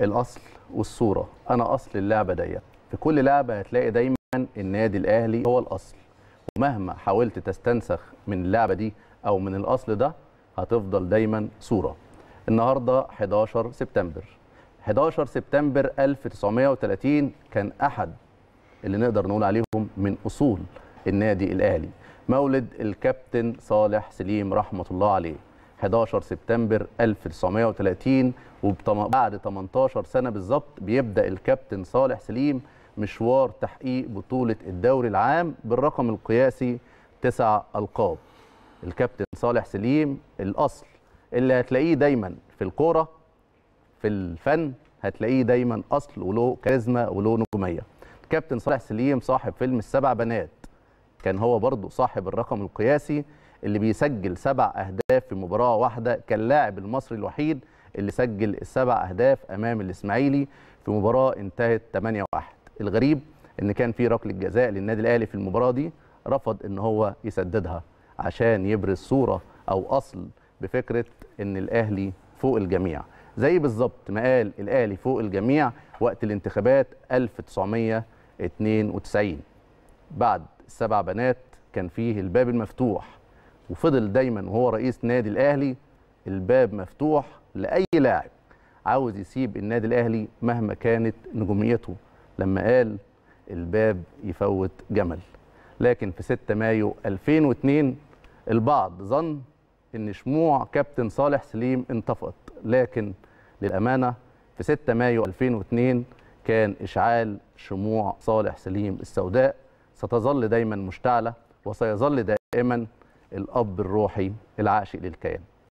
الاصل والصوره انا اصل اللعبه ديت في كل لعبه هتلاقي دايما النادي الاهلي هو الاصل ومهما حاولت تستنسخ من اللعبه دي او من الاصل ده هتفضل دايما صوره النهارده 11 سبتمبر 11 سبتمبر 1930 كان احد اللي نقدر نقول عليهم من اصول النادي الاهلي مولد الكابتن صالح سليم رحمه الله عليه 11 سبتمبر 1930 وبعد 18 سنة بالظبط بيبدأ الكابتن صالح سليم مشوار تحقيق بطولة الدوري العام بالرقم القياسي تسع ألقاب الكابتن صالح سليم الأصل اللي هتلاقيه دايما في الكورة في الفن هتلاقيه دايما أصل وله كاريزما وله نجومية الكابتن صالح سليم صاحب فيلم السبع بنات كان هو برضه صاحب الرقم القياسي اللي بيسجل سبع اهداف في مباراه واحده كان اللاعب المصري الوحيد اللي سجل السبع اهداف امام الاسماعيلي في مباراه انتهت 8-1 الغريب ان كان في ركله جزاء للنادي الاهلي في المباراه دي رفض ان هو يسددها عشان يبرز صوره او اصل بفكره ان الاهلي فوق الجميع زي بالظبط ما قال الاهلي فوق الجميع وقت الانتخابات 1992 بعد السبع بنات كان فيه الباب المفتوح وفضل دايما وهو رئيس نادي الاهلي الباب مفتوح لاي لاعب عاوز يسيب النادي الاهلي مهما كانت نجوميته لما قال الباب يفوت جمل لكن في 6 مايو 2002 البعض ظن ان شموع كابتن صالح سليم انطفأت لكن للامانه في 6 مايو 2002 كان اشعال شموع صالح سليم السوداء ستظل دايما مشتعله وسيظل دائما الاب الروحي العاشق للكيان